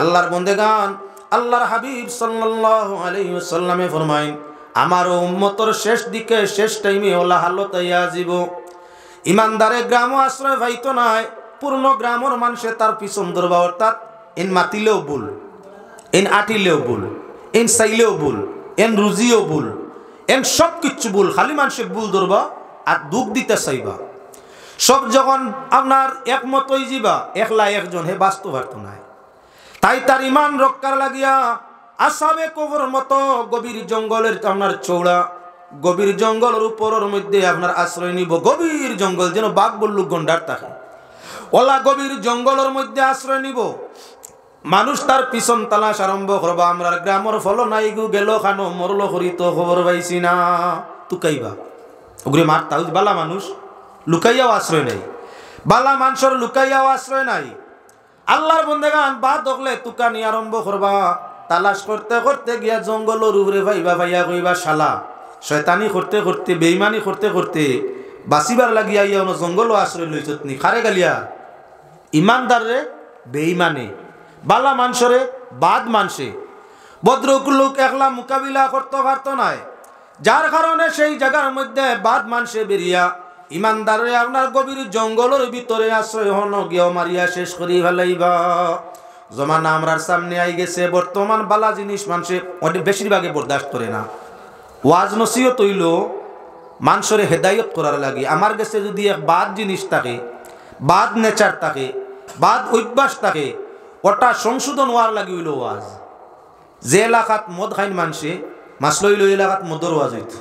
আল্লাহর বন্দেগান আল্লাহর হাবিব সাল্লাহ আলহিসাল্লামে ফরমাইন আমারও উম্মতর শেষ দিকে শেষ টাইমে ওলা তাইয়া জীব ইমানদারে গ্রাম আশ্রয় ভাইত নাই পূর্ণ গ্রামর মানুষে তার পিছন ধরবা অর্থাৎ ইন মাতিলেও ভুল ইন আটিলেও ভুল ইন চাইলেও ভুল এন রুজিও ভুল এন সব কিচ্ছু ভুল খালি মানুষে ভুল ধরবা আর দুঃখ দিতে চাইবা সব যখন আপনার একমতই জীবা একলা একজন হে বাস্তব নাই তাই তার ইমান রক্ষার লাগিয়া আসামে কবর মতো গভীর জঙ্গলের আপনার চৌড়া গভীর জঙ্গলের উপরের মধ্যে আপনার আশ্রয় নিব গভীর জঙ্গল যেন বাঘ বললু গন্ডার তাকে ওলা গভীর জঙ্গলের মধ্যে আশ্রয় নিব মানুষ তার পিছন তালাশ আরম্ভ করবো আমরা গ্রামের ফল নাই গু গেল খানো মরল করি তো খবর পাইছি না তুকাইবা ওগুলি মার তাউজ বালা মানুষ লুকাইয়াও আশ্রয় নাই বালা মানুষের লুকাইয়াও আশ্রয় নাই আল্লাহর বন্দেগান বা দখলে তুকানি আরম্ভ করবা তালাশ করতে করতে গিয়া জঙ্গলের রুবরে ভাইবা ভাইয়া কইবা শালা শয়তানি করতে করতে বেইমানি করতে করতে বাঁচিবার লাগিয়া ইয়া জঙ্গলও আশ্রয় লই চতনি খারে গালিয়া রে বেইমানে বালা মানসরে বাদ মানসে ভদ্রক লোক একলা মোকাবিলা করতে পারত নাই যার কারণে সেই জায়গার মধ্যে বাদ মানসে বেরিয়া ইমানদারে আপনার গভীর জঙ্গলের ভিতরে আশ্রয় হন গিয়ে মারিয়া শেষ করি ফেলাইবা জমানা আমরার সামনে আই গেছে বর্তমান বালা জিনিস মানুষে অনেক বেশিরভাগে বরদাস্ত করে না ওয়াজ নসিও তৈল মানুষের হেদায়ত করার লাগে আমার গেছে যদি এক বাদ জিনিস থাকে বাদ নেচার থাকে বাদ অভ্যাস থাকে ওটা সংশোধন হওয়ার লাগে হইল ওয়াজ যে এলাকাত মদ খাইন মানুষে লইল এলাকাত মদর ওয়াজ হইত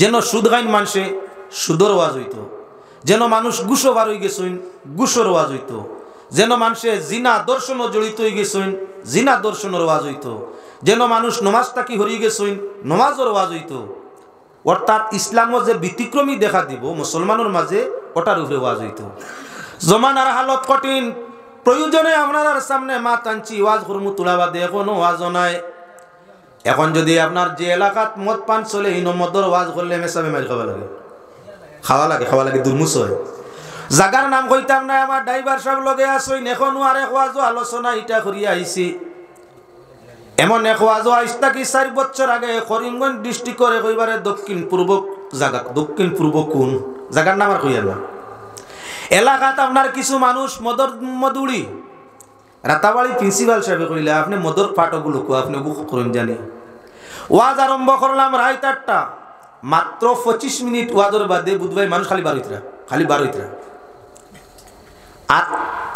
যেন সুদ খাইন মানুষে সুদর ওয়াজ হইত যেন মানুষ গুসো বার হয়ে গেছেন গুসোর ওয়াজ হইত যেন মানুষের জিনা দর্শন জড়িত হয়ে গেছেন জিনা দর্শনের ওয়াজ হইত যেন মানুষ নমাজ তাকি হরিয়ে গেছেন নমাজের ওয়াজ হইত অর্থাৎ ইসলামও যে ব্যতিক্রমী দেখা দিব মুসলমানের মাঝে ওটার উপরে ওয়াজ হইত জমানার হালত কঠিন প্রয়োজনে আপনার সামনে মা টানছি ওয়াজ তোলা বাদে এখনো ওয়াজ নাই এখন যদি আপনার যে এলাকাত মদ পান চলে ইনো মদর ওয়াজ করলে মেসাবে মারি খাব লাগে খাওয়া লাগে খাওয়া লাগে দুর্মুস হয় জাগার নাম কইতাম না আমার ড্রাইভার সব লগে আসইন এখনো আরে এক আলোচনা ইটা করিয়া আইছি এমন এক ওয়াজও আইস থাকি চার বছর আগে করিমগঞ্জ ডিস্ট্রিক্টরে কইবারে দক্ষিণ পূর্ব জাগা দক্ষিণ পূর্ব কোন জাগার নাম আর কইয়া না এলাকাত আপনার কিছু মানুষ মদর মদুড়ি রাতাবাড়ি প্রিন্সিপাল সাহেবে কইলে আপনি মদর কো আপনি বুক করেন জানি ওয়াজ আরম্ভ করলাম রায় আটটা মাত্র পঁচিশ মিনিট ওয়াদর বাদে বুধবাই মানুষ খালি বার হইতরা খালি বার হইতরা আর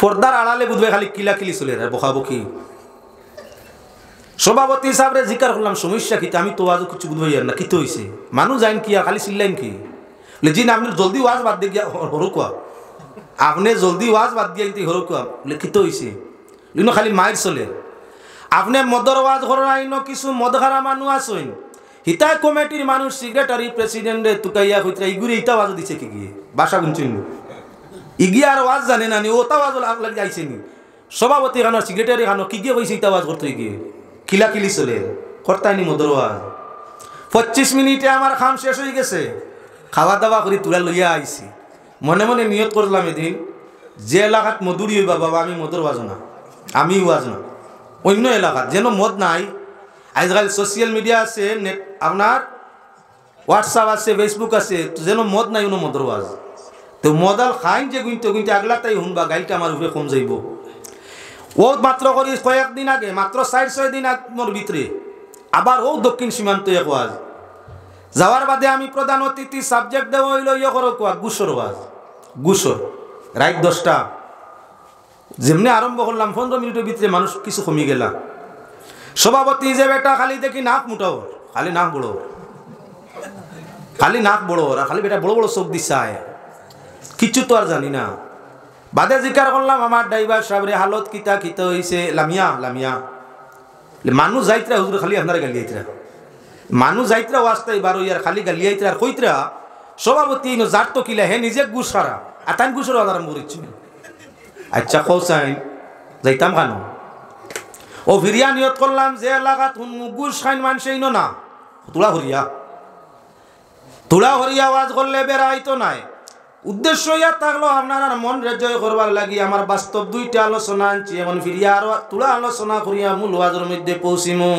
পর্দার আড়ালে বুধবাই খালি কিলাকিলি চলে রা বকাবকি সভাপতি হিসাবে জিকার করলাম সমস্যা কি আমি তো ওয়াজ কিছু বুধবাই আর না তো হয়েছে মানুষ যাইন কি খালি চিল্লাইন কি বলে জি না আপনি জলদি ওয়াজ বাদ দিয়ে হরো কোয়া আপনি জলদি ওয়াজ বাদ দিয়ে কিন্তু হরো কোয়া বলে তো হয়েছে খালি মায়ের চলে আপনি মদর ওয়াজ হরাইন কিছু মদ খারা মানুষ আসইন হিতা কমিটির মানুষ সেক্রেটারি প্রেসিডেন্টে তুকাইয়া খুঁজরা ইগুরি ইটা ওয়াজ দিছে কি গিয়ে বাসা গুনছিল ইগিয়া আর ওয়াজ জানে না নি ওটা ওয়াজ লাগে আইছে নি সভাপতি খানো সেক্রেটারি খানো কি গিয়ে কইছে ইটা ওয়াজ করতে গিয়ে কিলাকিলি চলে কর্তাইনি মদর ওয়াজ পঁচিশ মিনিটে আমার খাম শেষ হয়ে গেছে খাওয়া দাওয়া করে তুলা লইয়া আইছি মনে মনে নিয়ত করলাম এদিন যে এলাকাত মধুরি হইবা বাবা আমি মধুর ওয়াজ না আমি ওয়াজ না অন্য এলাকাত যেন মদ নাই আজকাল সোশ্যাল মিডিয়া আছে নেট আপনার হোয়াটসঅ্যাপ আছে ফেসবুক আছে তো যেন মদ নাই কোনো মদর আজ তো মদাল খাইন যে গুনতে গুনতে আগলা তাই শুনবা গাড়িটা আমার উপরে কম যাইব ও মাত্র করি কয়েকদিন আগে মাত্র চার ছয় দিন মোর ভিতরে আবার ও দক্ষিণ সীমান্ত এক আজ যাওয়ার বাদে আমি প্রধান অতিথি সাবজেক্ট দেব হইল ইয়ে করো কোয়া গুসর আজ গুসর রাইট দশটা যেমনি আরম্ভ করলাম পনেরো মিনিটের ভিতরে মানুষ কিছু কমে গেলাম সভাপতি যে বেটা খালি দেখি নাক মুটাও খালি নাক বড়ো খালি নাক বড়ো আর খালি বেটা বড় বড় চোখ দিছায় কিচ্ছু তো আর জানি না বাদে জিকার করলাম আমার ড্রাইভার সাবরে হালত কিতা কিত হয়েছে লামিয়া লামিয়া মানুষ যাইতরা হুজুর খালি আপনারা গালি আইতরা মানুষ যাইতরা ওয়াস্তাই বারো ইয়ার খালি গালি আইতরা আর কইতরা সভাপতি যার তো কিলা হে নিজে গুস সারা আর তাই গুসের আদারম্ভ করছি আচ্ছা সাইন যাইতাম খানো ও ফিরিয়া নিয়ত করলাম যে এলাকা তুন মুগুর সাইন মানসেই না তুলা হরিয়া তুলা হরিয়া আওয়াজ করলে তো নাই উদ্দেশ্য ইয়া থাকলো আপনার মন জয় করবার লাগি আমার বাস্তব দুইটা আলোচনা আনছি এখন ফিরিয়া আরো তুলা আলোচনা করিয়া মূল ওয়াজের মধ্যে পৌঁছিমু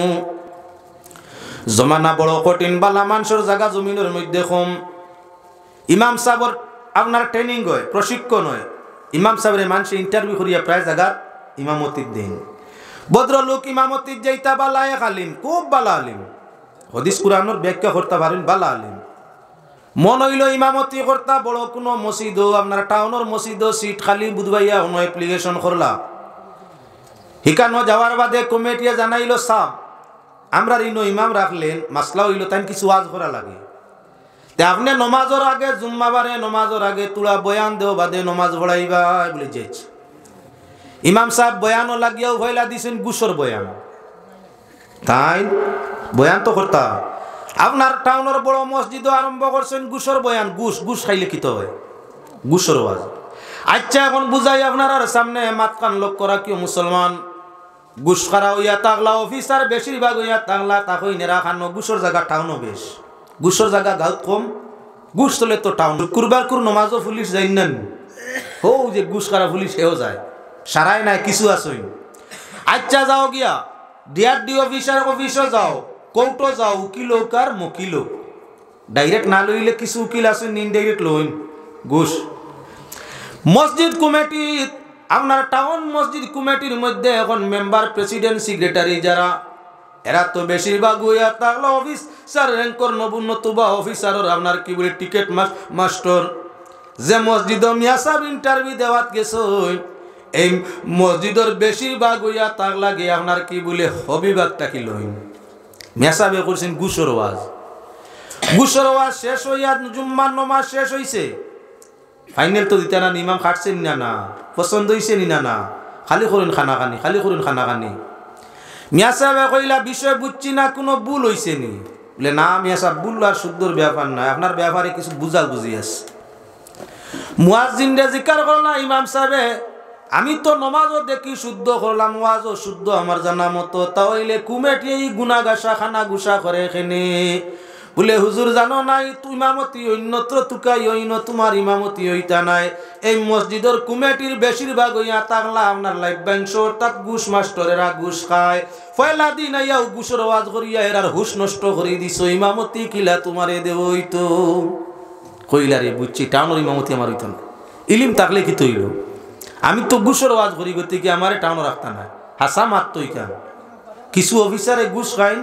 জমানা বড় কঠিন বালা মানুষের জায়গা জমিনের মধ্যে কম ইমাম সাহেবর আপনার ট্রেনিং হয় প্রশিক্ষণ হয় ইমাম সাহেবের মানুষের ইন্টারভিউ করিয়া প্রায় জায়গা ইমামতির দিন ভদ্রলোক ইমামতি যেইতা বালা এক আলিম খুব বালা আলিম হদিস কুরানোর ব্যাখ্যা করতে পারেন বালা আলিম মন হইল ইমামতি কর্তা বড় কোনো মসজিদ আপনার টাউনের মসজিদ সিট খালি বুধবাইয়া কোনো অ্যাপ্লিকেশন করলা হিকানো যাওয়ার বাদে কমিটিয়া জানাইল সাব আমরা ঋণ ইমাম রাখলেন মাসলা হইল তাই কিছু আজ করা লাগে তে আপনি নমাজের আগে জুম্মাবারে নমাজের আগে তুলা বয়ান দেও বাদে নমাজ ভরাইবা বলে যাইছে ইমাম সাহেব বয়ানও লাগিয়েও ভয়লা দিছেন গুসর বয়ান তাই বয়ান তো কর্তা আপনার টাউনের বড় মসজিদও আরম্ভ করছেন গুসর বয়ান গুস গুস খাই লিখিত হয় গুসর ওয়াজ আচ্ছা এখন বুঝাই আপনার আর সামনে মাতকান লোক করা কেউ মুসলমান গুস খারা ওইয়া তাগলা অফিসার বেশিরভাগ ওইয়া তাগলা তাকই নেরা খান গুসর জায়গা টাউনও বেশ গুসর জায়গা গাউ কম গুস তোলে তো টাউন কুরবার কুর নমাজও পুলিশ যাই নেন হো যে গুস খারা পুলিশ সেও যায় সারাই নাই কিছু আছে আচ্ছা যাও গিয়া ডিআর ডি অফিসার অফিসও যাও কৌটো যাও উকিল হোক আর মকিল হোক ডাইরেক্ট না লইলে কিছু উকিল নিন ডাইরেক্ট লইন ঘুষ মসজিদ কমিটি আপনার টাউন মসজিদ কমিটির মধ্যে এখন মেম্বার প্রেসিডেন্ট সেক্রেটারি যারা এরা তো বেশিরভাগ হইয়া তাহলে অফিস স্যার নবুন্নত বা অফিসারর আপনার কি বলে টিকেট মাস্টর যে মসজিদ মিয়া সাহেব ইন্টারভিউ দেওয়াত গেছে এই মসজিদের বেশিরভাগ হইয়া তাক লাগে আপনার কি বলে হবিবাগ টাকি লইন বে করছেন গুসর ওয়াজ গুসর ওয়াজ শেষ হইয়া জুম্মার নমাজ শেষ হইছে ফাইনাল তো দিতে না ইমাম খাটছেন না না পছন্দ হইছে নি না না খালি করুন খানা খানি খালি করুন খানা খানি মিয়া সাহেবে কইলা বিষয় বুঝছি না কোনো ভুল হইছে নি বলে না মিয়া সাহেব ভুল আর শুদ্ধর ব্যাপার না আপনার ব্যাপারে কিছু বুঝা বুঝি আছে মুয়াজিনরে জিকার করলা ইমাম সাহেবে আমি তো নমাজও দেখি শুদ্ধ করলাম ওয়াজও শুদ্ধ আমার জানা মতো তাহলে কুমেটি গুনা গাছা খানা গুসা করে এখানে বলে হুজুর জানো নাই ইমামতি অন্যত্র তুকাই অন্য তোমার ইমামতি ওইটা নাই এই মসজিদের কুমেটির বেশিরভাগ ইয়া তাগলা আপনার ব্যাংশ তাত গুস মাস্টরেরা গুস খায় পয়লা দিন আইয়াও ঘুষের ওয়াজ করিয়া এরার হুশ নষ্ট করে দিছ ইমামতি কিলা তোমারে দেব ওই তো কইলারে বুঝছি টাউনের ইমামতি আমার হইত ইলিম তাকলে কি তৈরি আমি তো গুসর ওয়াজ করি গতি কি আমার টাউন রাখতাম না হাসা মাত্তই কিছু অফিসারে ঘুষ খাইন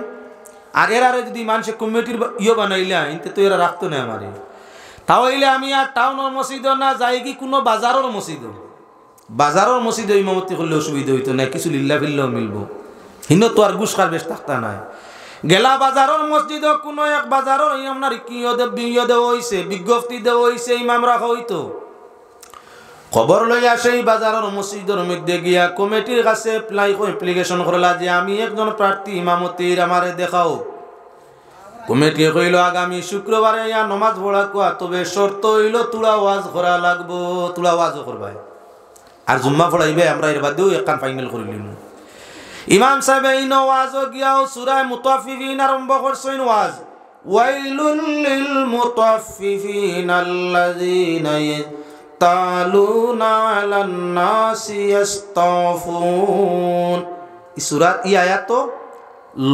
আর এরা যদি মানুষের কমিটির ইয়ে বানাইলে আইনতে তো এরা রাখতো না আমারে তাহলে আমি আর টাউনের মসজিদ না যাই কি কোনো বাজারের মসজিদ বাজারের মসজিদ ইমামতি করলে অসুবিধা হইতো না কিছু লিল্লা ফিল্লাও মিলবো হিন্দু তো আর ঘুষ খার বেশ থাকতা নাই গেলা বাজারের মসজিদ কোনো এক বাজারের আপনার কি দেব হইছে বিজ্ঞপ্তি দেওয়া হইছে ইমাম রাখা হইতো খবর লইয়া সেই বাজারের মসজিদের মধ্যে গিয়া কমিটির কাছে প্লাই অ্যাপ্লিকেশন করলা যে আমি একজন প্রার্থী ইমামতির আমারে দেখাও কমিটি কইল আগামী শুক্রবারে ইয়া নমাজ পড়া কোয়া তবে শর্ত হইল তুলা ওয়াজ করা লাগবো তুলা ওয়াজও করবাই আর জুম্মা পড়াইবে আমরা এর বাদেও একখান ফাইনাল করিলিম ইমাম সাহেব এই নওয়াজও গিয়াও সুরায় মুতাফিফিন আরম্ভ করছেন ওয়াজ ওয়াইলুল লিল মুতাফিফিন আল্লাযীনা ইয়াস্তালুনা আলান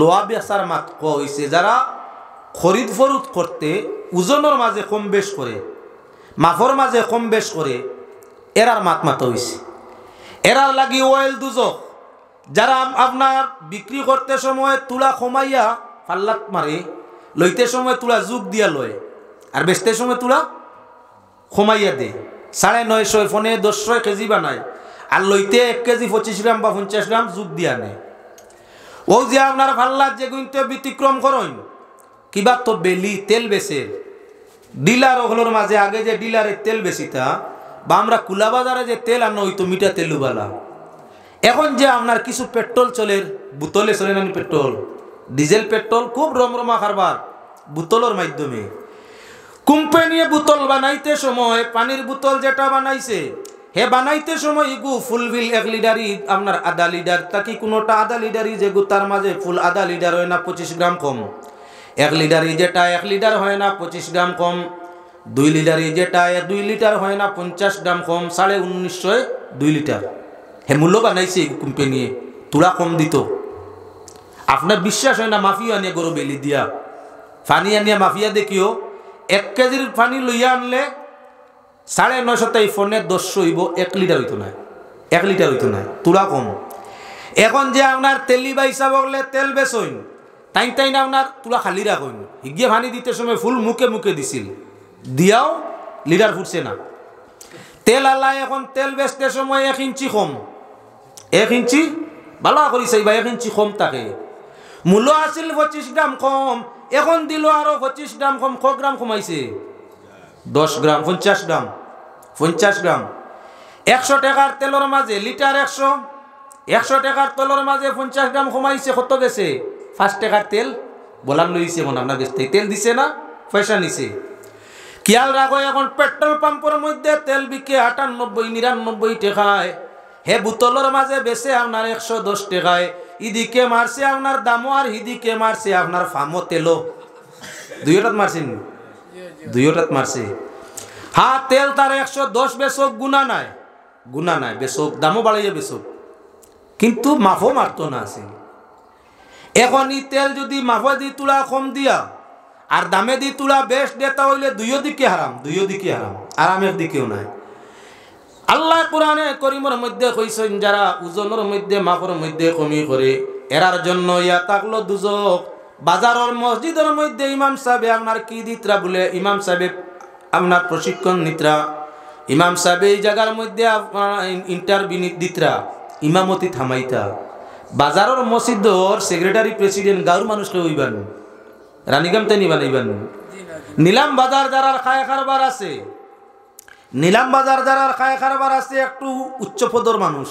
লোয়া বেসার মাত কোয়া যারা খরিদ ফরুদ করতে ওজনের মাঝে কম বেশ করে মাফর মাঝে কম বেশ করে এরার মাত মাত হয়েছে এরার লাগি ওয়েল দুজক যারা আপনার বিক্রি করতে সময় তুলা কমাইয়া পাল্লাত মারে লইতে সময় তুলা যুগ দিয়া লয় আর বেচতে সময় তুলা কমাইয়া দেয় সাড়ে নয়শো ফোনে দশশো কেজি বানায় আর লইতে এক কেজি পঁচিশ গ্রাম বা পঞ্চাশ গ্রাম যোগ দিয়া আনে ও যে আপনার ভাল্লার যে গুণতে ব্যতিক্রম করেন কিবা তো বেলি তেল বেছে ডিলার ওগুলোর মাঝে আগে যে ডিলারে তেল তা বা আমরা কুলা বাজারে যে তেল আনো হইতো মিঠা তেলুবালা এখন যে আপনার কিছু পেট্রোল চলের বোতলে চলে নানি পেট্রোল ডিজেল পেট্রোল খুব রমরমা খারবার বোতলের মাধ্যমে কোম্পানি বোতল বানাইতে সময় পানির বোতল যেটা বানাইছে হে বানাইতে সময় ইগু বিল এক লিডারি আপনার আধা লিডার তাকি কোনোটা আধা লিডারি যে তার মাঝে ফুল আধা লিডার হয় না পঁচিশ গ্রাম কম এক লিডারি যেটা এক লিডার হয় না পঁচিশ গ্রাম কম দুই লিটারি যেটা দুই লিটার হয় না পঞ্চাশ গ্রাম কম সাড়ে উনিশশো দুই লিটার হে মূল্য বানাইছে কোম্পানিয়ে তোরা কম দিত আপনার বিশ্বাস হয় না মাফিয়া আনিয়ে গরু বেলি দিয়া ফানিয়া আনিয়া মাফিয়া দেখিও এক কেজির পানি লইয়া আনলে সাড়ে নয়শো তাই ফোনে দশ হইব এক লিটার হইতো না এক লিটার হইতো না তুলা কম এখন যে আপনার তেলি বা বললে তেল বেসইন তাই তাই না আপনার তুলা খালি রাখইন হিগিয়ে পানি দিতে সময় ফুল মুখে মুখে দিছিল দিয়াও লিটার ফুটছে না তেল আলায় এখন তেল বেচতে সময় এক ইঞ্চি কম এক ইঞ্চি ভালো করি বা এক ইঞ্চি কম তাকে মূল্য আছিল পঁচিশ গ্রাম কম এখন দিল আরো পঁচিশ গ্রাম কম ক গ্রাম কমাইছে দশ গ্রাম পঞ্চাশ গ্রাম পঞ্চাশ গ্রাম একশো টাকার তেলের মাঝে লিটার একশো একশো টাকার তেলের মাঝে পঞ্চাশ গ্রাম কমাইছে কত গেছে পাঁচ টাকার তেল বলার লইছে মনে আপনার বেচতে তেল দিছে না পয়সা নিছে খেয়াল রাখো এখন পেট্রোল পাম্পের মধ্যে তেল বিকে আটানব্বই নিরানব্বই টাকায় হে বুতলর মাঝে বেছে আপনার একশো দশ টাকায় ইদিকে মারছে আপনার দামও আর হিদিকে মারছে আপনার ফামো তেলো দুইটাত মারছেন দুইটাত মারছে হা তেল তার একশো দশ বেসক গুণা নাই গুণা নাই বেসক দামও বাড়িয়ে বেসক কিন্তু মাফও মারত না আছে এখন ই তেল যদি মাফে দি তোলা কম দিয়া আর দামে দি তোলা বেশ দেতা হইলে দুইও দিকে হারাম দুইও দিকে হারাম আরামের দিকেও নাই আল্লাহ কোরআনে করিমর মধ্যে কইছেন যারা ওজনের মধ্যে মাপের মধ্যে কমি করে এরার জন্য ইয়া তাকলো দুজক বাজারের মসজিদের মধ্যে ইমাম সাহেব আপনার কি দিতরা বলে ইমাম সাহেব আপনার প্রশিক্ষণ নিতরা ইমাম সাহেব এই জায়গার মধ্যে ইন্টারভিউ দিতরা ইমামতি থামাইতা বাজারের মসজিদর সেক্রেটারি প্রেসিডেন্ট গাঁর মানুষকে ওইবান রানীগাম তাই নিবান নিলাম বাজার যারা খায় কারবার আছে নিলাম বাজার যারা খায় কারবার আছে একটু উচ্চ পদর মানুষ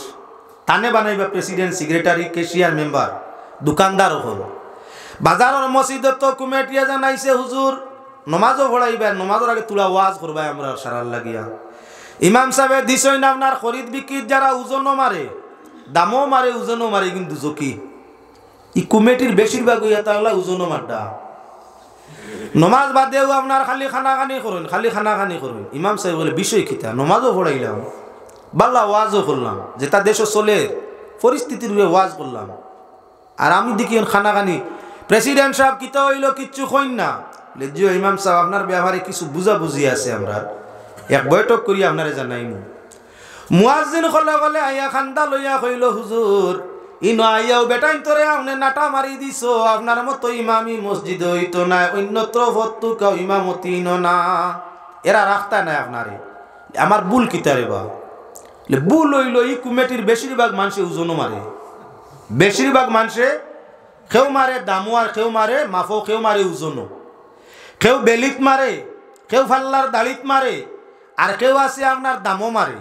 তানে বানাইবা প্রেসিডেন্ট সেক্রেটারি কেশিয়ার মেম্বার দোকানদারও হল বাজারের মসজিদের তো কুমেটিয়া জানাইছে হুজুর নমাজও ভরাইবা নমাজের আগে তুলা ওয়াজ করবাই আমরা সারার লাগিয়া ইমাম সাহেব দিছই না আপনার খরিদ বিক্রির যারা ওজনও মারে দামও মারে ওজনও মারে কিন্তু জকি ই কুমেটির বেশিরভাগ ইয়া তাহলে ওজনও মারটা নমাজ বাদ দিয়েও আপনার খালি খানা খানি করুন খালি খানা খানি করুন ইমাম সাহেব বলে বিষয় খিতা নমাজও পড়াইলাম বাল্লা ওয়াজও করলাম যেটা দেশ চলে পরিস্থিতির রূপে ওয়াজ করলাম আর আমি দেখি খানা খানি প্রেসিডেন্ট সাহেব কিতা হইল কিচ্ছু হইন না লেজিও ইমাম সাহেব আপনার ব্যবহারে কিছু বুঝি আছে আমরা এক বৈঠক করি আপনারা জানাইনি মুয়াজিন কলে কলে আয়া খান্দা লইয়া কইল হুজুর ইনো আইয়াও বেটাই তোরে আপনি নাটা মারি দিছ আপনার মতো ইমামি মসজিদ হইতো না অন্যত্র ভত্তুকা ইমামতি ইনো না এরা রাখতা নাই আপনারে আমার বুল কিতারে বা বুল হইল ই কুমেটির বেশিরভাগ মানুষে উজনও মারে বেশিরভাগ মানুষে খেউ মারে দামু আর খেউ মারে মাফো খেউ মারে উজনও খেউ বেলিত মারে খেউ ফাল্লার দালিত মারে আর কেউ আছে আপনার দামও মারে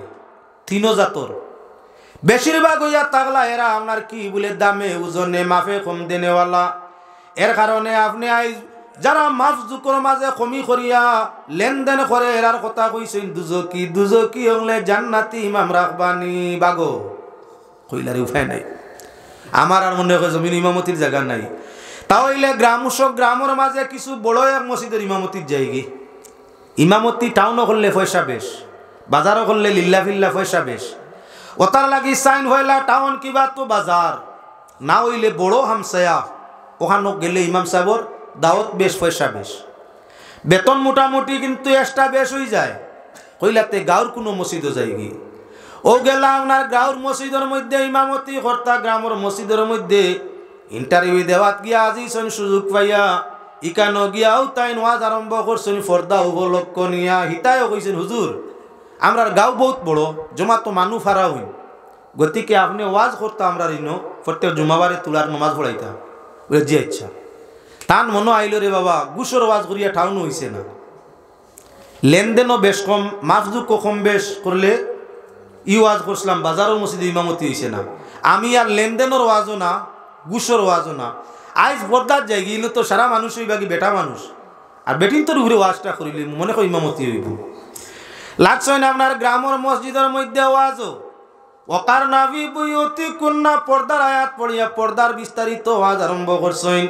তিনো জাতর বেশিরভাগ হইয়া তাগলা এরা আপনার কি বলে দামে ওজনে মাফে কম দেনেওয়ালা এর কারণে আপনি আই যারা মাফ জুকর মাঝে কমি করিয়া লেনদেন করে এরার কথা কইছেন দুজকি দুজকি হলে জান্নাতি ইমাম রাখবানি বাগো কইলারে উপায় নাই আমার আর মনে হয় জমিন ইমামতির জায়গা নাই তাহলে গ্রাম উৎসব গ্রামের মাঝে কিছু বড় এক মসজিদের ইমামতির জায়গি ইমামতি টাউনও করলে পয়সা বেশ বাজারও করলে লিল্লা ফিল্লা পয়সা বেশ ওতার লাগি সাইন হইলা টাউন কিবা তো বাজার না হইলে বড় হামসায়া ওখানো গেলে ইমাম সাহেবর দাওয়াত বেশ পয়সা বেশ বেতন মোটামুটি কিন্তু এক্সট্রা বেশ হয়ে যায় কইলাতে গাঁর কোনো মসজিদও যায় গিয়ে ও গেলা আপনার গ্রাউর মসজিদের মধ্যে ইমামতি হর্তা গ্রামের মসজিদের মধ্যে ইন্টারভিউ দেওয়াত গিয়া আজি আজিছেন সুযোগ পাইয়া ইকানো গিয়াও তাই নাজ আরম্ভ করছেন ফর্দা উপলক্ষ নিয়া হিতায়ও কইছেন হুজুর আমরার গাঁও বহুত বড় জমা তো মানু ফারা হই গতিকে আপনি ওয়াজ করতো আমরা ইনো প্রত্যেক জুমাবারে তুলার নমাজ পড়াইতাম বলে যে ইচ্ছা তান মনে আইল রে বাবা গুসর ওয়াজ করিয়া ঠাউন হইছে না লেনদেনও বেশ কম মাফজুকও কম বেশ করলে ই ওয়াজ করছিলাম বাজারও মসজিদ ইমামতি হইছে না আমি আর লেনদেনের ওয়াজও না গুসর ওয়াজও না আইজ বরদার যাই গিয়ে তো সারা মানুষই বাকি বেটা মানুষ আর বেটিন তোর ঘুরে ওয়াজটা করিলি মনে কর ইমামতি হইব লাগছেন আপনার গ্রামের মসজিদের মধ্যে আওয়াজও ওকার নাভি অতি কন্যা পর্দার আয়াত পড়িয়া পর্দার বিস্তারিত আওয়াজ আরম্ভ করছেন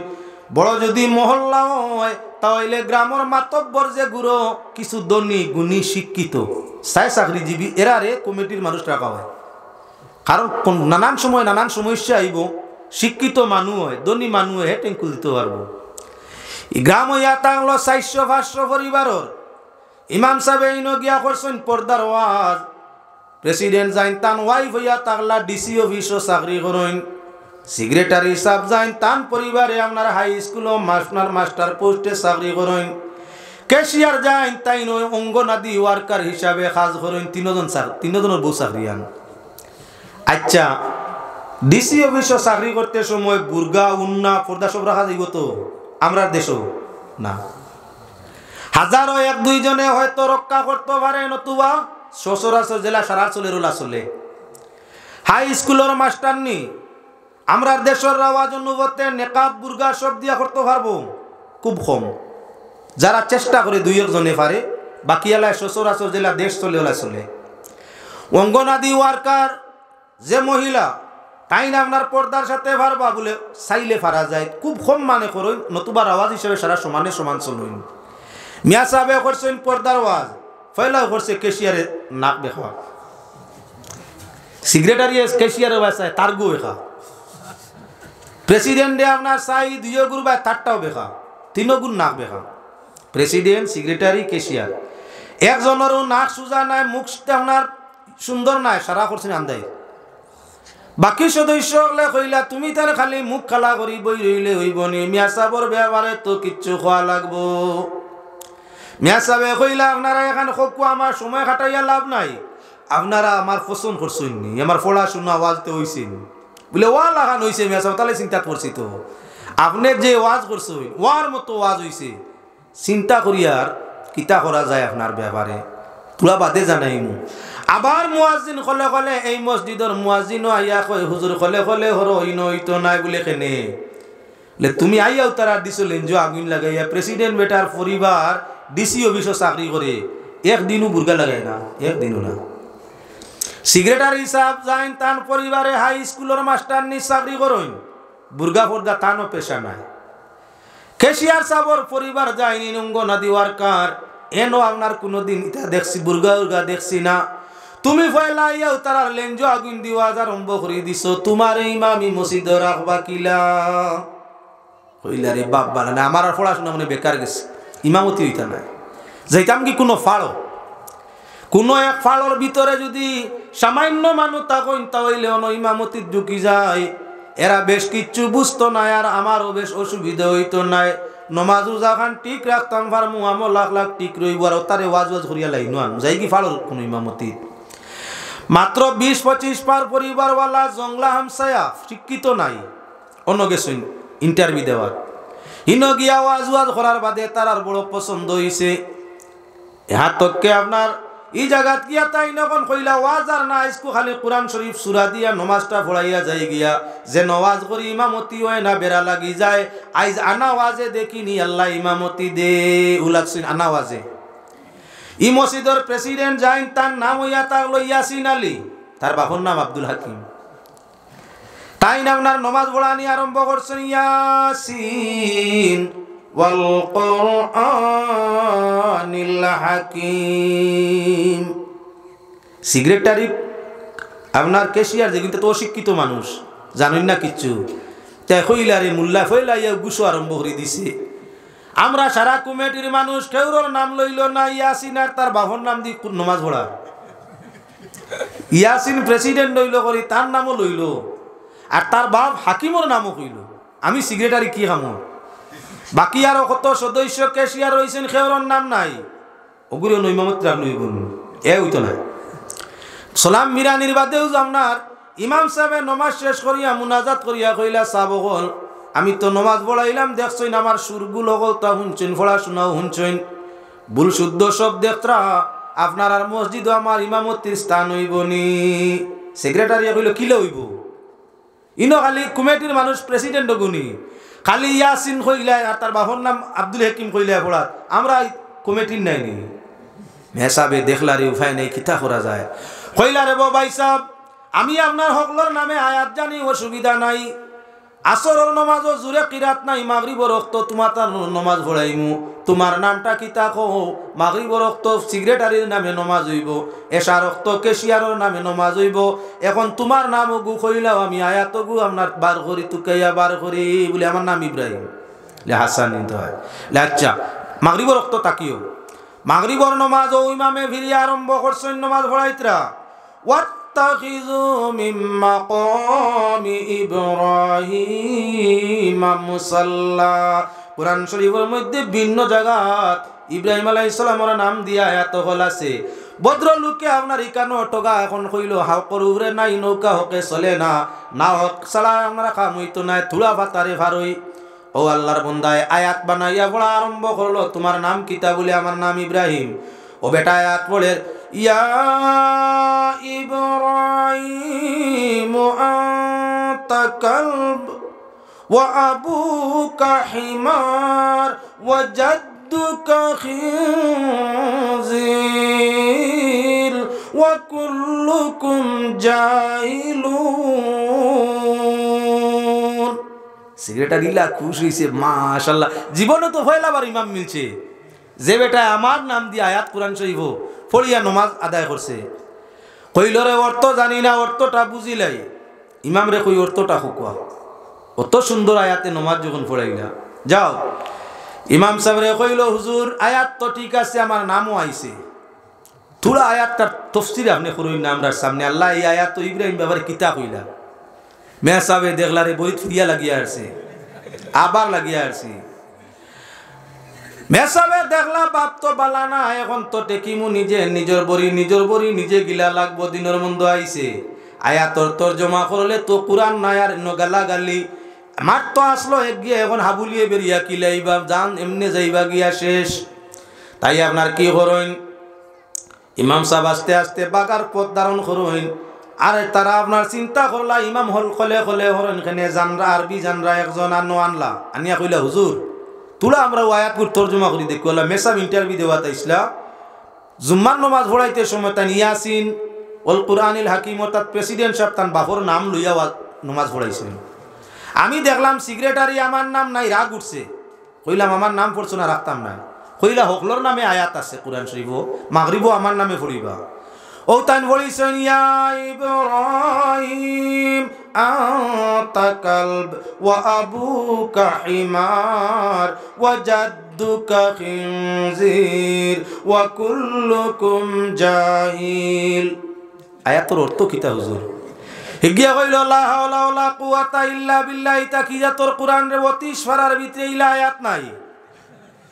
বড় যদি মহল্লা হয় তাহলে গ্রামের মাতব্বর যে গুরু কিছু দনী গুণী শিক্ষিত সাই চাকরিজীবী এরা রে কমিটির মানুষ রাখা হয় কারণ নানান সময় নানান সমস্যা আইব শিক্ষিত মানুষ হয় ধনী মানুষ হয় টেঙ্কু দিতে পারবো গ্রাম ইয়াতা তাংলো চারশো পাঁচশো পরিবারর ইমাম সাহেব গিয়া করছেন পর্দার ওয়াজ প্রেসিডেন্ট যাইন তান ওয়াইফ হইয়া তাগলা ডিসি অফিসও চাকরি করেন সিক্রেটারি সাহেব যাইন তান পরিবারে আপনার হাই ও মাস্টার মাস্টার পোস্টে চাকরি করেন ক্যাশিয়ার যাইন তাই নয় অঙ্গনাদি ওয়ার্কার হিসাবে কাজ করেন তিনজন তিনজনের বউ চাকরি আন আচ্ছা ডিসি অফিসও চাকরি করতে সময় বুর্গা উন্না পর্দা সব রাখা যাইব তো আমরা দেশও না হাজারো এক দুইজনে হয়তো রক্ষা করতে পারে নতুবা শ্বশুরাচর জেলা সারা চলে রোলা চলে হাই স্কুলের মাস্টার নি আমরা দেশের আওয়াজ অনুভূতে নেকাব বুর্গা সব দিয়া করতে পারবো খুব কম যারা চেষ্টা করে দুই একজনে পারে বাকি এলাকায় শ্বশুরাচর জেলা দেশ চলে ওলা চলে অঙ্গনাদি ওয়ার্কার যে মহিলা তাই না আপনার পর্দার সাথে ভারবা বলে চাইলে ফারা যায় খুব কম মানে করই নতুবা আওয়াজ হিসেবে সারা সমানে সমান চলইন মিয়া সাহেবে করছেন পর্দার ওয়াজ ফয়লা করছে কেশিয়ারে নাক দেখা সিক্রেটারি কেশিয়ারে বাসায় তার গু বেখা প্রেসিডেন্টে আপনার চাই দুইও গুরু বা তারটাও বেখা তিনও গুণ নাক দেখা প্রেসিডেন্ট সেক্রেটারি কেশিয়ার একজনেরও নাক সোজা নাই মুখ আপনার সুন্দর নাই সারা করছেন আন্দাই বাকি সদস্য হলে কইলা তুমি তার খালি মুখ খালা করি বই রইলে হইব নি মিয়া সাবর ব্যবহারে তো কিচ্ছু খোয়া লাগবো মিয়া সাহেব কইলা আপনারা এখানে সকু আমার সময় খাটাইয়া লাভ নাই আপনারা আমার পছন্দ করছেননি আমার পড়াশোনা আওয়াজতে হইছেন বলে ওয়া লাগান হইছে মিয়া সাহেব তাহলে চিন্তা করছি তো আপনি যে ওয়াজ করছেন ওয়ার মতো ওয়াজ হইছে চিন্তা করি আর কিতা করা যায় আপনার ব্যাপারে তোলা বাদে জানাই মো আবার মুয়াজিন কলে কলে এই মসজিদর মুয়াজিনও আইয়া কয় হুজুর কলে কলে হর ইন হইতো নাই বলে কেনে তুমি আইয়াও তারা দিছিল এনজিও আগুন লাগাইয়া প্রেসিডেন্ট বেটার পরিবার ডিসি অফিসও চাকরি করে একদিনও বুর্গা লাগাই না একদিনও না সিক্রেটারি হিসাব যাইন তান পরিবারে হাই স্কুলের মাস্টার নি চাকরি করইন বুর্গা ফর্দা তানও পেশা নাই কেশিয়ার সাবর পরিবার যাইন ইনঙ্গ নদী ওয়ার্কার এনও আপনার কোনো দিন ইটা দেখছি বুর্গা উর্গা দেখছি না তুমি ফয়লা ইয়াও তারার লেঞ্জ আগুন দিও আজার অম্ব করি দিছ তোমার এই মামি মসজিদ রাখবা কিলা কইলা রে বাপ বানা আমার আর পড়াশোনা মনে বেকার গেছে ইমামতি হইতে নাই যেতাম কি কোনো ফাড়ো কোনো এক ফাড়োর ভিতরে যদি সামান্য মানুষ তাকইন তাহলে অন ইমামতির ঢুকি যায় এরা বেশ কিচ্ছু বুঝতো না আর আমারও বেশ অসুবিধা হইত নাই নমাজ উজা খান ঠিক রাখতাম ফার্মু আমো লাখ লাখ ঠিক রইব আর তারে ওয়াজ ওয়াজ করিয়া লাইন যাই কি ফাড়োর কোনো ইমামতি মাত্র বিশ পঁচিশ পার পরিবারওয়ালা জংলা হামসায়া শিক্ষিত নাই অন্য গেছেন ইন্টারভিউ দেওয়ার হিনো গিয়া ওয়াজ ওয়াজ করার বাদে তার আর বড় পছন্দ হইছে এহাতককে তককে আপনার ই জাগাত গিয়া তাই নখন কইলা ওয়াজ আর না ইসকু খালি কোরআন শরীফ সুরা দিয়া নমাজটা ফড়াইয়া যাই গিয়া যে নওয়াজ করি ইমামতি হয় না বেড়া লাগি যায় আইজ আনা ওয়াজে দেখিনি আল্লাহ ইমামতি দে উলাকসিন আনা ওয়াজে ই মসজিদর প্রেসিডেন্ট যাইন তার নাম হইয়া তার লইয়াসিন আলী তার বাহর নাম আব্দুল হাকিম তাই না আপনার নমাজ নিয়ে আরম্ভ করছেন ইয়াসিন হাকিম সিগারেটারি আপনার কেশিয়ার যে কিন্তু তো অশিক্ষিত মানুষ জানেন না কিচ্ছু তাই হইলারে মুল্লা ফইলা ইয়া গুসু আরম্ভ করে দিছে আমরা সারা কমিটির মানুষ কেউর নাম লইল না ইয়াসিন আর তার বাহন নাম দি নমাজ ভোড়া ইয়াসিন প্রেসিডেন্ট লইল করি তার নামও লইল আর তার বাপ হাকিমর নামও কইল আমি সিগ্রেটারি কি হামো বাকি আরো কত সদস্য কেশিয়ার রয়েছেন খেওরন নাম নাই ওগুলো নৈমামত রাখলই বলুন এ হইতো না সোলাম মিরানির বাদেও আপনার ইমাম সাহেবের নমাজ শেষ করিয়া মুনাজাত করিয়া কইলা সাব হল আমি তো নমাজ বড়াইলাম দেখছইন আমার সুরগুলো হল তা শুনছেন ফোড়া শোনাও হুনছেন ভুল শুদ্ধ সব দেখতরা আপনার আর মসজিদও আমার ইমামতির স্থান নি সেক্রেটারি হইল কিলে হইব ইনো খালি কুমেটির মানুষ প্রেসিডেন্ট গুনি খালি ইয়াসিন কইলাই আর তার বাপর নাম আব্দুল হাকিম কইলাই পড়া আমরা কুমেটির নাই নি হেসাবে দেখলারি উপায় নেই কিতা করা যায় কইলা রে ভাই আমি আপনার হকলর নামে আয়াত জানি অসুবিধা নাই আসরের ও জুরে কিরাত নাই মাগরি বরক্ত তোমার তার নমাজ ভরাইমু তোমার নামটা কিতা কহ মাগরি বরক্ত সিগারেটারির নামে নমাজ হইব এসা রক্ত কেশিয়ারের নামে নমাজ হইব এখন তোমার নামও গু কইলাও আমি আয়াত গু আপনার বার করি তুকাইয়া বার করি বলে আমার নাম ইব্রাহিম লে হাসান নিতে হয় লে আচ্ছা মাগরি বরক্ত তাকিও বর নমাজ ও ইমামে ভিড়িয়া আরম্ভ করছেন নমাজ ভরাইতরা ওয়াত تتخذوا من مقام إبراهيم مصلى কোরআন শরীফের মধ্যে ভিন্ন জায়গাত ইব্রাহিম আলাই ইসলামর নাম দিয়া এত হল আছে ভদ্রলোকে আপনার ইকানো টগা এখন কইল হাও করুরে নাই নৌকা হকে চলে না না হক সালা আমরা কাম নাই থুড়া ভাতারে ভারই ও আল্লাহর বন্দায় আয়াত বানাইয়া পড়া আরম্ভ করলো তোমার নাম কিতা বলে আমার নাম ইব্রাহিম ও বেটা আয়াত পড়ে يا إبراهيم أنت كلب وأبوك حمار وجدك خنزير وكلكم جاهلون সেক্রেটারি লীলা খুশ হয়েছে মাশাল্লাহ জীবনে তো ভয় লাভার ইমাম মিলছে যে বেটা আমার নাম দিয়ে আয়াত কোরআন শরীফ ফড়িয়া নমাজ আদায় করছে রে অর্থ জানি না অর্থটা বুঝিলাই ইমাম রে কই অর্থটা হুকুয়া অত সুন্দর আয়াতে নমাজ যখন পড়াইলা যাও ইমাম সাহেবরে কইল হুজুর আয়াত তো ঠিক আছে আমার নামও আইছে থুড়া আয়াতটার তফসির আপনি করুন না আমরা সামনে আল্লাহ এই আয়াত তো ইব্রাহিম ব্যাপারে কিতা কইলা মেয়া সাহেব দেখলারে বই ফিরিয়া লাগিয়া আসছে আবার লাগিয়া আসছে মেসাবে দেখলা বাপ তো বালা না এখন তো টেকিমু নিজে নিজের বড়ি নিজের বড়ি নিজে গিলা লাগবো দিনের মন্দ আইছে আয়া তোর তোর জমা করলে তো কুরান নাই আর গালা গালি আমার তো আসলো এক গিয়ে এখন হাবুলিয়ে বেরিয়া কিলাইবা যান এমনি যাইবা গিয়া শেষ তাই আপনার কি করইন ইমাম সাহেব আস্তে আস্তে বাগার পথ ধারণ করইন আর তারা আপনার চিন্তা করলা ইমাম হল কলে কলে হরেন খেনে জানরা আরবি জানরা একজন আনো আনলা আনিয়া কইলা হুজুর তুলা আমরা ওয়ায়াতপুর তর্জমা করি দেখি ওলা মেসাব ইন্টারভিউ দেওয়া তা ইসলাম জুম্মার নমাজ ভোড়াইতে সময় তান ইয়াসিন ওল কুরআনিল হাকিম অর্থাৎ প্রেসিডেন্ট সাহেব তান বাপর নাম লইয়া নমাজ ভোড়াইছিলেন আমি দেখলাম সিক্রেটারি আমার নাম নাই রাগ উঠছে কইলাম আমার নাম পড়ছো না রাখতাম না কইলা হকলর নামে আয়াত আছে কোরআন শরীফ মাগরিবও আমার নামে পড়িবা ও তান বলিছেন ইয়া ইব্রাহিম আতা কালব ওয়া আবুকা হিমার ওয়া জাদ্দুকা খিনজির ওয়া কুল্লুকুম জাহিল আয়াতের অর্থ কিতা হুজুর হিগিয়া কইল লা হাওলা ওয়া লা কুওয়াতা ইল্লা বিল্লাহ তাকিয়া তোর কোরআনের অতি পারার ভিতরে ইলা আয়াত নাই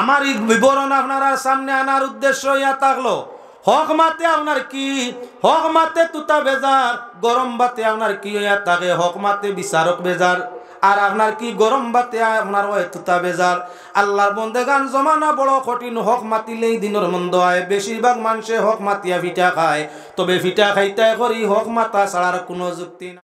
আমার এই বিবরণ আপনার সামনে আনার উদ্দেশ্য ইয়া থাকলো হক মাতে আপনার কি হক মাতে তুতা বেজার গরম বাতে আপনার কি ইয়া থাকে হক মাতে বিচারক বেজার আর আপনার কি গরম বাতে আপনার ওই তুতা বেজার আল্লাহর বন্ধে গান জমানা বড় কঠিন হক মাতিলেই দিনের মন্দ হয় বেশিরভাগ মানুষে হক মাতিয়া ফিটা খায় তবে ফিটা খাইতে করি হক মাতা ছাড়ার কোনো যুক্তি না